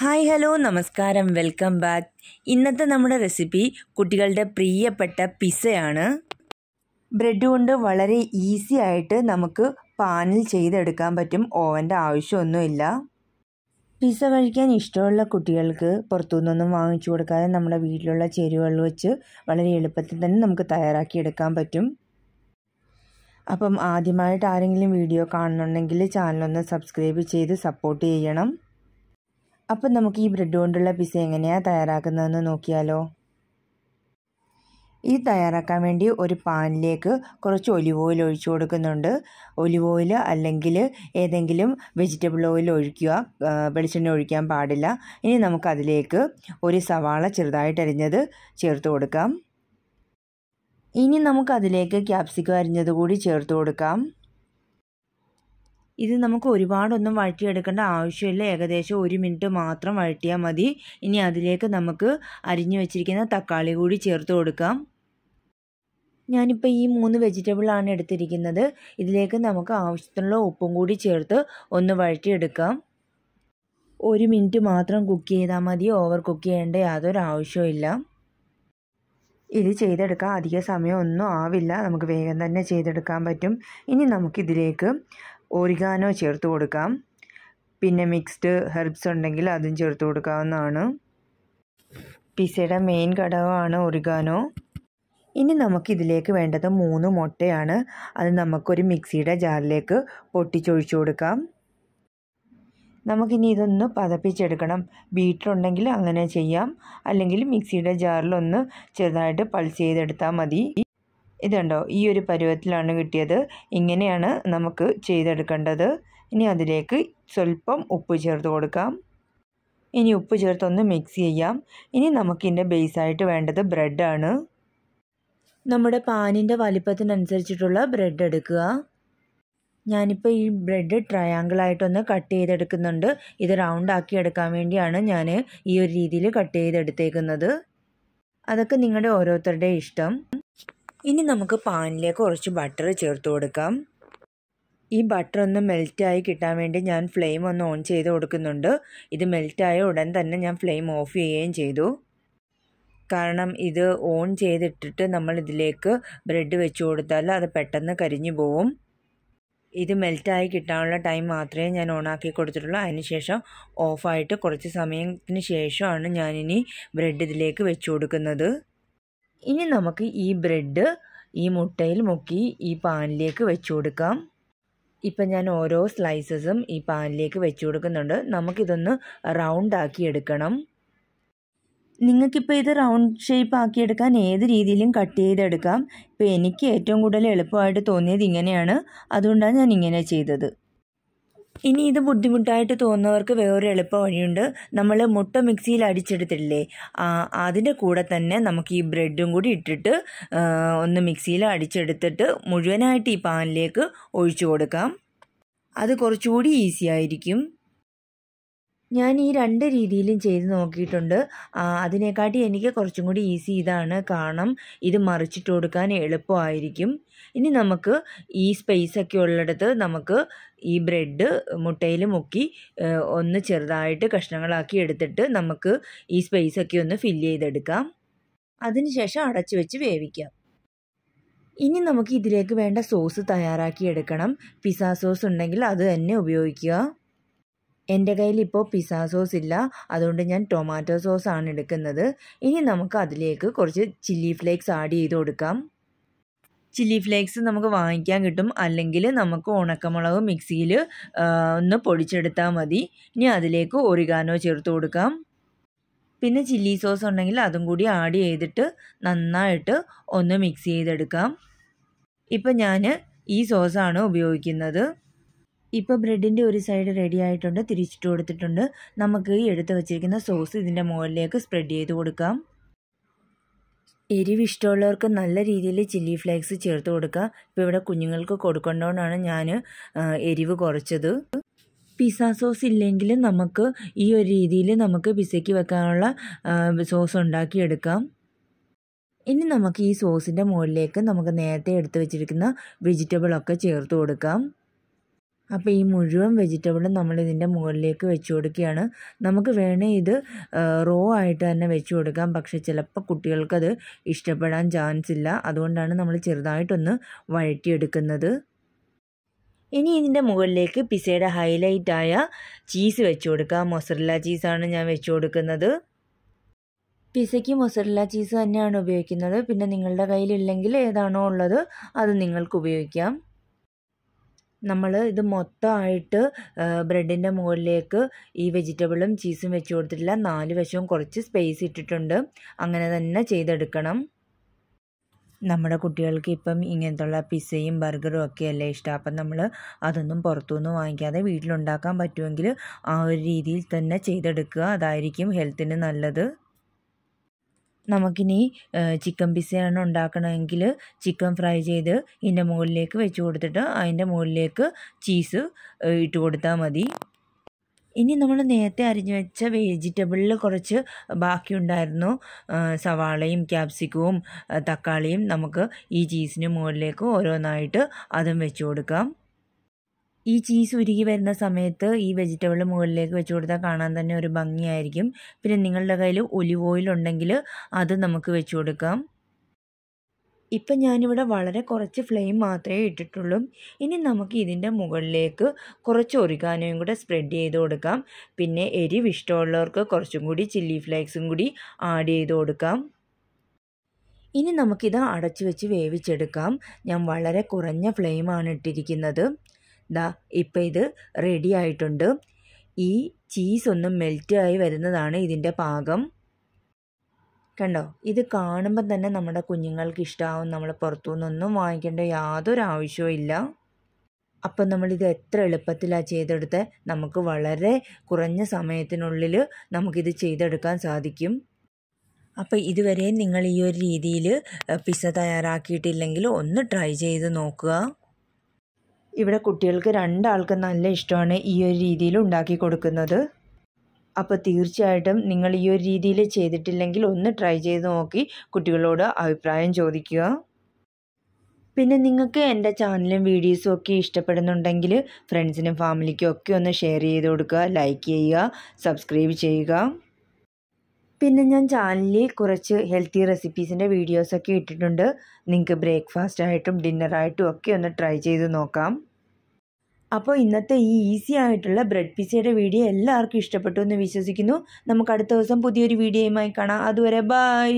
hi hello നമസ്കാരം welcome back ഇന്നത്തെ നമ്മുടെ റെസിപ്പി കുട്ടികളുടെ പ്രിയപ്പെട്ട പിസയാണ് ബ്രെഡ് കൊണ്ട് വളരെ ഈസി ആയിട്ട് നമുക്ക് പാനിൽ ചെയ്തെടുക്കാൻ പറ്റും ഓവൻ്റെ ആവശ്യമൊന്നുമില്ല പിസ കഴിക്കാൻ ഇഷ്ടമുള്ള കുട്ടികൾക്ക് പുറത്തുനിന്നൊന്നും വാങ്ങിച്ചു കൊടുക്കാതെ നമ്മുടെ വീട്ടിലുള്ള ചേരുവകൾ വെച്ച് വളരെ എളുപ്പത്തിൽ തന്നെ നമുക്ക് തയ്യാറാക്കിയെടുക്കാൻ പറ്റും അപ്പം ആദ്യമായിട്ട് ആരെങ്കിലും വീഡിയോ കാണുന്നുണ്ടെങ്കിൽ ചാനലൊന്ന് സബ്സ്ക്രൈബ് ചെയ്ത് സപ്പോർട്ട് ചെയ്യണം അപ്പം നമുക്ക് ഈ ബ്രെഡ് കൊണ്ടുള്ള പിസ എങ്ങനെയാണ് തയ്യാറാക്കുന്നതെന്ന് നോക്കിയാലോ ഇത് തയ്യാറാക്കാൻ വേണ്ടി ഒരു പാനിലേക്ക് കുറച്ച് ഒലിവ് ഓയിൽ ഒഴിച്ചു കൊടുക്കുന്നുണ്ട് ഒലിവ് ഓയിൽ അല്ലെങ്കിൽ ഏതെങ്കിലും വെജിറ്റബിൾ ഓയിൽ ഒഴിക്കുക വെളിച്ചെണ്ണ ഒഴിക്കാൻ പാടില്ല ഇനി നമുക്കതിലേക്ക് ഒരു സവാള ചെറുതായിട്ട് അരിഞ്ഞത് ചേർത്ത് കൊടുക്കാം ഇനി നമുക്കതിലേക്ക് ക്യാപ്സിക്കം അരിഞ്ഞത് കൂടി ചേർത്ത് കൊടുക്കാം ഇത് നമുക്ക് ഒരുപാടൊന്നും വഴറ്റിയെടുക്കേണ്ട ആവശ്യമില്ല ഏകദേശം ഒരു മിനിറ്റ് മാത്രം വഴറ്റിയാൽ മതി ഇനി അതിലേക്ക് നമുക്ക് അരിഞ്ഞു വെച്ചിരിക്കുന്ന തക്കാളി കൂടി ചേർത്ത് കൊടുക്കാം ഞാനിപ്പോൾ ഈ മൂന്ന് വെജിറ്റബിളാണ് എടുത്തിരിക്കുന്നത് ഇതിലേക്ക് നമുക്ക് ആവശ്യത്തിനുള്ള ഉപ്പും കൂടി ചേർത്ത് ഒന്ന് വഴറ്റിയെടുക്കാം ഒരു മിനിറ്റ് മാത്രം കുക്ക് ചെയ്താൽ മതി ഓവർ കുക്ക് ചെയ്യേണ്ട യാതൊരു ആവശ്യമില്ല ഇത് ചെയ്തെടുക്കാൻ അധിക സമയമൊന്നും ആവില്ല നമുക്ക് വേഗം തന്നെ ചെയ്തെടുക്കാൻ പറ്റും ഇനി നമുക്കിതിലേക്ക് ഓരിഗാനോ ചേർത്ത് കൊടുക്കാം പിന്നെ മിക്സ്ഡ് ഹെർബ്സ് ഉണ്ടെങ്കിൽ അതും ചേർത്ത് കൊടുക്കാവുന്നതാണ് പിസയുടെ മെയിൻ ഘടകമാണ് ഒറിഗാനോ ഇനി നമുക്ക് ഇതിലേക്ക് വേണ്ടത് മൂന്ന് മുട്ടയാണ് അത് നമുക്കൊരു മിക്സിയുടെ ജാറിലേക്ക് പൊട്ടിച്ചൊഴിച്ചു കൊടുക്കാം നമുക്കിനി ഇതൊന്ന് പതപ്പിച്ചെടുക്കണം ബീറ്റർ ഉണ്ടെങ്കിൽ അങ്ങനെ ചെയ്യാം അല്ലെങ്കിൽ മിക്സിയുടെ ജാറിലൊന്ന് ചെറുതായിട്ട് പൾസ് ചെയ്തെടുത്താൽ മതി ഇതുണ്ടോ ഈ ഒരു പരുവത്തിലാണ് കിട്ടിയത് ഇങ്ങനെയാണ് നമുക്ക് ചെയ്തെടുക്കേണ്ടത് ഇനി അതിലേക്ക് സ്വല്പം ഉപ്പ് ചേർത്ത് കൊടുക്കാം ഇനി ഉപ്പ് ചേർത്തൊന്ന് മിക്സ് ചെയ്യാം ഇനി നമുക്കിൻ്റെ ബേസായിട്ട് വേണ്ടത് ബ്രെഡാണ് നമ്മുടെ പാനിൻ്റെ വലിപ്പത്തിനനുസരിച്ചിട്ടുള്ള ബ്രെഡ് എടുക്കുക ഞാനിപ്പോൾ ഈ ബ്രെഡ് ട്രയാങ്കിളായിട്ടൊന്ന് കട്ട് ചെയ്തെടുക്കുന്നുണ്ട് ഇത് റൗണ്ട് ആക്കി എടുക്കാൻ വേണ്ടിയാണ് ഞാൻ ഈ ഒരു രീതിയിൽ കട്ട് ചെയ്തെടുത്തേക്കുന്നത് അതൊക്കെ നിങ്ങളുടെ ഓരോരുത്തരുടെ ഇഷ്ടം ഇനി നമുക്ക് പാനിലേക്ക് കുറച്ച് ബട്ടർ ചേർത്ത് കൊടുക്കാം ഈ ബട്ടർ ഒന്ന് മെൽറ്റായി കിട്ടാൻ വേണ്ടി ഞാൻ ഫ്ലെയിം ഒന്ന് ഓൺ ചെയ്ത് കൊടുക്കുന്നുണ്ട് ഇത് മെൽറ്റായ ഉടൻ തന്നെ ഞാൻ ഫ്ലെയിം ഓഫ് ചെയ്യുകയും ചെയ്തു കാരണം ഇത് ഓൺ ചെയ്തിട്ടിട്ട് നമ്മൾ ഇതിലേക്ക് ബ്രെഡ് വെച്ച് കൊടുത്താൽ അത് പെട്ടെന്ന് കരിഞ്ഞു പോവും ഇത് മെൽറ്റായി കിട്ടാനുള്ള ടൈം മാത്രമേ ഞാൻ ഓണാക്കി കൊടുത്തിട്ടുള്ളൂ അതിനുശേഷം ഓഫായിട്ട് കുറച്ച് സമയത്തിന് ശേഷമാണ് ഞാനിനി ബ്രെഡ് ഇതിലേക്ക് വെച്ച് കൊടുക്കുന്നത് ഇനി നമുക്ക് ഈ ബ്രെഡ് ഈ മുട്ടയിൽ മുക്കി ഈ പാനിലേക്ക് വെച്ചു കൊടുക്കാം ഇപ്പം ഞാൻ ഓരോ സ്ലൈസസും ഈ പാനിലേക്ക് വെച്ചു കൊടുക്കുന്നുണ്ട് നമുക്കിതൊന്ന് റൗണ്ട് ആക്കി എടുക്കണം നിങ്ങൾക്കിപ്പോൾ ഇത് റൗണ്ട് ഷേപ്പ് ആക്കിയെടുക്കാൻ ഏത് രീതിയിലും കട്ട് ചെയ്തെടുക്കാം ഇപ്പം എനിക്ക് ഏറ്റവും കൂടുതൽ എളുപ്പമായിട്ട് തോന്നിയത് ഇങ്ങനെയാണ് അതുകൊണ്ടാണ് ഞാൻ ഇങ്ങനെ ചെയ്തത് ഇനി ഇത് ബുദ്ധിമുട്ടായിട്ട് തോന്നുന്നവർക്ക് വേറൊരു എളുപ്പ വഴിയുണ്ട് നമ്മൾ മുട്ട മിക്സിയിൽ അടിച്ചെടുത്തിട്ടില്ലേ അതിൻ്റെ കൂടെ തന്നെ നമുക്ക് ഈ ബ്രെഡും കൂടി ഇട്ടിട്ട് ഒന്ന് മിക്സിയിൽ അടിച്ചെടുത്തിട്ട് മുഴുവനായിട്ട് ഈ പാനിലേക്ക് ഒഴിച്ചു കൊടുക്കാം അത് കുറച്ചുകൂടി ഈസി ആയിരിക്കും ഞാൻ ഈ രണ്ട് രീതിയിലും ചെയ്ത് നോക്കിയിട്ടുണ്ട് അതിനെക്കാട്ടി എനിക്ക് കുറച്ചും കൂടി ഈസി ഇതാണ് കാരണം ഇത് മറിച്ചിട്ട് കൊടുക്കാൻ എളുപ്പമായിരിക്കും ഇനി നമുക്ക് ഈ സ്പേസ് ഒക്കെ ഉള്ളിടത്ത് നമുക്ക് ഈ ബ്രെഡ് മുട്ടയിൽ മുക്കി ഒന്ന് ചെറുതായിട്ട് കഷ്ണങ്ങളാക്കി എടുത്തിട്ട് നമുക്ക് ഈ സ്പേസ് ഒക്കെ ഒന്ന് ഫില്ല് ചെയ്തെടുക്കാം അതിനുശേഷം അടച്ചു വെച്ച് വേവിക്കാം ഇനി നമുക്ക് ഇതിലേക്ക് വേണ്ട സോസ് തയ്യാറാക്കി എടുക്കണം പിസ്സ സോസ് ഉണ്ടെങ്കിൽ അത് തന്നെ ഉപയോഗിക്കുക എൻ്റെ കയ്യിൽ ഇപ്പോൾ പിസ സോസ് ഇല്ല അതുകൊണ്ട് ഞാൻ ടൊമാറ്റോ സോസ് ആണ് എടുക്കുന്നത് ഇനി നമുക്ക് അതിലേക്ക് കുറച്ച് ചില്ലി ഫ്ലേക്സ് ആഡ് ചെയ്ത് കൊടുക്കാം ചില്ലി ഫ്ലേക്സ് നമുക്ക് വാങ്ങിക്കാൻ കിട്ടും അല്ലെങ്കിൽ നമുക്ക് ഉണക്കമുളക് മിക്സിയിൽ ഒന്ന് പൊടിച്ചെടുത്താൽ മതി ഇനി അതിലേക്ക് ഒറിഗാനോ ചേർത്ത് കൊടുക്കാം പിന്നെ ചില്ലി സോസ് ഉണ്ടെങ്കിൽ അതും കൂടി ആഡ് ചെയ്തിട്ട് നന്നായിട്ട് ഒന്ന് മിക്സ് ചെയ്തെടുക്കാം ഇപ്പം ഞാൻ ഈ സോസാണ് ഉപയോഗിക്കുന്നത് ഇപ്പോൾ ബ്രെഡിൻ്റെ ഒരു സൈഡ് റെഡി ആയിട്ടുണ്ട് തിരിച്ചിട്ട് കൊടുത്തിട്ടുണ്ട് നമുക്ക് ഈ എടുത്ത് വച്ചിരിക്കുന്ന സോസ് ഇതിൻ്റെ മുകളിലേക്ക് സ്പ്രെഡ് ചെയ്ത് കൊടുക്കാം എരിവ് ഇഷ്ടമുള്ളവർക്ക് നല്ല രീതിയിൽ ചില്ലി ഫ്ലേക്സ് ചേർത്ത് കൊടുക്കുക ഇപ്പോൾ ഇവിടെ കുഞ്ഞുങ്ങൾക്ക് കൊടുക്കേണ്ടതുകൊണ്ടാണ് ഞാൻ എരിവ് കുറച്ചത് പിസ്സ സോസ് ഇല്ലെങ്കിൽ നമുക്ക് ഈ ഒരു രീതിയിൽ നമുക്ക് പിസയ്ക്ക് വെക്കാനുള്ള സോസ് ഉണ്ടാക്കിയെടുക്കാം ഇനി നമുക്ക് ഈ സോസിൻ്റെ മുകളിലേക്ക് നമുക്ക് നേരത്തെ എടുത്തു വെച്ചിരിക്കുന്ന വെജിറ്റബിളൊക്കെ ചേർത്ത് കൊടുക്കാം അപ്പോൾ ഈ മുഴുവൻ വെജിറ്റബിളും നമ്മൾ ഇതിൻ്റെ മുകളിലേക്ക് വെച്ച് കൊടുക്കുകയാണ് നമുക്ക് വേണേ ഇത് റോ ആയിട്ട് തന്നെ വെച്ച് കൊടുക്കാം പക്ഷേ ചിലപ്പോൾ കുട്ടികൾക്കത് ഇഷ്ടപ്പെടാൻ ചാൻസ് ഇല്ല അതുകൊണ്ടാണ് നമ്മൾ ചെറുതായിട്ടൊന്ന് വഴറ്റിയെടുക്കുന്നത് ഇനി ഇതിൻ്റെ മുകളിലേക്ക് പിസയുടെ ഹൈലൈറ്റായ ചീസ് വെച്ച് കൊടുക്കാം മൊസറല്ല ചീസാണ് ഞാൻ വെച്ച് കൊടുക്കുന്നത് പിസയ്ക്ക് മൊസറല്ല ചീസ് തന്നെയാണ് ഉപയോഗിക്കുന്നത് പിന്നെ നിങ്ങളുടെ കയ്യിലില്ലെങ്കിൽ ഏതാണോ ഉള്ളത് അത് നിങ്ങൾക്ക് ഉപയോഗിക്കാം നമ്മൾ ഇത് മൊത്തമായിട്ട് ബ്രെഡിൻ്റെ മുകളിലേക്ക് ഈ വെജിറ്റബിളും ചീസും വെച്ച് കൊടുത്തിട്ടില്ല നാല് വശവും കുറച്ച് സ്പേസ് ഇട്ടിട്ടുണ്ട് അങ്ങനെ തന്നെ ചെയ്തെടുക്കണം നമ്മുടെ കുട്ടികൾക്ക് ഇപ്പം ഇങ്ങനത്തുള്ള പിസയും ബർഗറും ഒക്കെ അല്ലേ ഇഷ്ടം അപ്പം നമ്മൾ അതൊന്നും പുറത്തുനിന്ന് വാങ്ങിക്കാതെ വീട്ടിലുണ്ടാക്കാൻ പറ്റുമെങ്കിൽ ആ ഒരു രീതിയിൽ തന്നെ ചെയ്തെടുക്കുക അതായിരിക്കും ഹെൽത്തിന് നല്ലത് നമുക്കിനി ചിക്കൻ പിസ്സയാണ് ഉണ്ടാക്കണമെങ്കിൽ ചിക്കൻ ഫ്രൈ ചെയ്ത് ഇതിൻ്റെ മുകളിലേക്ക് വെച്ച് കൊടുത്തിട്ട് അതിൻ്റെ മുകളിലേക്ക് ചീസ് ഇട്ട് കൊടുത്താൽ മതി ഇനി നമ്മൾ നേരത്തെ അരിഞ്ഞു വെച്ച വെജിറ്റബിളിൽ കുറച്ച് ബാക്കിയുണ്ടായിരുന്നു സവാളയും ക്യാപ്സിക്കവും തക്കാളിയും നമുക്ക് ഈ ചീസിന് മുകളിലേക്ക് ഓരോന്നായിട്ട് അതും വെച്ച് കൊടുക്കാം ഈ ചീസ് ഉരുകി വരുന്ന സമയത്ത് ഈ വെജിറ്റബിൾ മുകളിലേക്ക് വെച്ച് കൊടുത്താൽ കാണാൻ തന്നെ ഒരു ഭംഗിയായിരിക്കും പിന്നെ നിങ്ങളുടെ കയ്യിൽ ഒലിവ് ഓയിൽ ഉണ്ടെങ്കിൽ അത് നമുക്ക് വെച്ച് കൊടുക്കാം ഇപ്പം ഞാനിവിടെ വളരെ കുറച്ച് ഫ്ലെയിം മാത്രമേ ഇട്ടിട്ടുള്ളൂ ഇനി നമുക്ക് ഇതിൻ്റെ മുകളിലേക്ക് കുറച്ച് ഒറിഗാനോയും കൂടെ സ്പ്രെഡ് ചെയ്ത് കൊടുക്കാം പിന്നെ എരിവ് ഇഷ്ടമുള്ളവർക്ക് കുറച്ചും കൂടി ചില്ലി ഫ്ലേക്സും കൂടി ആഡ് ചെയ്ത് കൊടുക്കാം ഇനി നമുക്കിത് അടച്ചു വെച്ച് വേവിച്ചെടുക്കാം ഞാൻ വളരെ കുറഞ്ഞ ഫ്ലെയിമാണ് ഇട്ടിരിക്കുന്നത് ദാ ഇപ്പം ഇത് റെഡി ആയിട്ടുണ്ട് ഈ ചീസ് മെൽറ്റ് ആയി വരുന്നതാണ് ഇതിൻ്റെ പാകം കണ്ടോ ഇത് കാണുമ്പോൾ തന്നെ നമ്മുടെ കുഞ്ഞുങ്ങൾക്ക് ഇഷ്ടമാവും നമ്മൾ നിന്നൊന്നും വാങ്ങിക്കേണ്ട യാതൊരു ആവശ്യവും ഇല്ല അപ്പം നമ്മളിത് എത്ര എളുപ്പത്തിലാണ് ചെയ്തെടുത്ത് നമുക്ക് വളരെ കുറഞ്ഞ സമയത്തിനുള്ളിൽ നമുക്കിത് ചെയ്തെടുക്കാൻ സാധിക്കും അപ്പോൾ ഇതുവരെയും നിങ്ങൾ ഈ ഒരു രീതിയിൽ പിസ്സ തയ്യാറാക്കിയിട്ടില്ലെങ്കിൽ ഒന്ന് ട്രൈ ചെയ്ത് നോക്കുക ഇവിടെ കുട്ടികൾക്ക് രണ്ടാൾക്കും നല്ല ഇഷ്ടമാണ് ഈ ഒരു രീതിയിൽ ഉണ്ടാക്കി കൊടുക്കുന്നത് അപ്പോൾ തീർച്ചയായിട്ടും നിങ്ങൾ ഈ ഒരു രീതിയിൽ ചെയ്തിട്ടില്ലെങ്കിൽ ഒന്ന് ട്രൈ ചെയ്ത് നോക്കി കുട്ടികളോട് അഭിപ്രായം ചോദിക്കുക പിന്നെ നിങ്ങൾക്ക് എൻ്റെ ചാനലും വീഡിയോസും ഒക്കെ ഇഷ്ടപ്പെടുന്നുണ്ടെങ്കിൽ ഫ്രണ്ട്സിനും ഫാമിലിക്കും ഒക്കെ ഒന്ന് ഷെയർ ചെയ്ത് കൊടുക്കുക ലൈക്ക് ചെയ്യുക സബ്സ്ക്രൈബ് ചെയ്യുക പിന്നെ ഞാൻ ചാനലിൽ കുറച്ച് ഹെൽത്തി റെസിപ്പീസിൻ്റെ വീഡിയോസൊക്കെ ഇട്ടിട്ടുണ്ട് നിങ്ങൾക്ക് ബ്രേക്ക്ഫാസ്റ്റ് ആയിട്ടും ഡിന്നറായിട്ടും ഒക്കെ ഒന്ന് ട്രൈ ചെയ്ത് നോക്കാം അപ്പോൾ ഇന്നത്തെ ഈ ഈസി ആയിട്ടുള്ള ബ്രെഡ് പിസയുടെ വീഡിയോ എല്ലാവർക്കും ഇഷ്ടപ്പെട്ടു എന്ന് വിശ്വസിക്കുന്നു നമുക്ക് അടുത്ത ദിവസം പുതിയൊരു വീഡിയോയുമായി കാണാം അതുവരെ ബൈ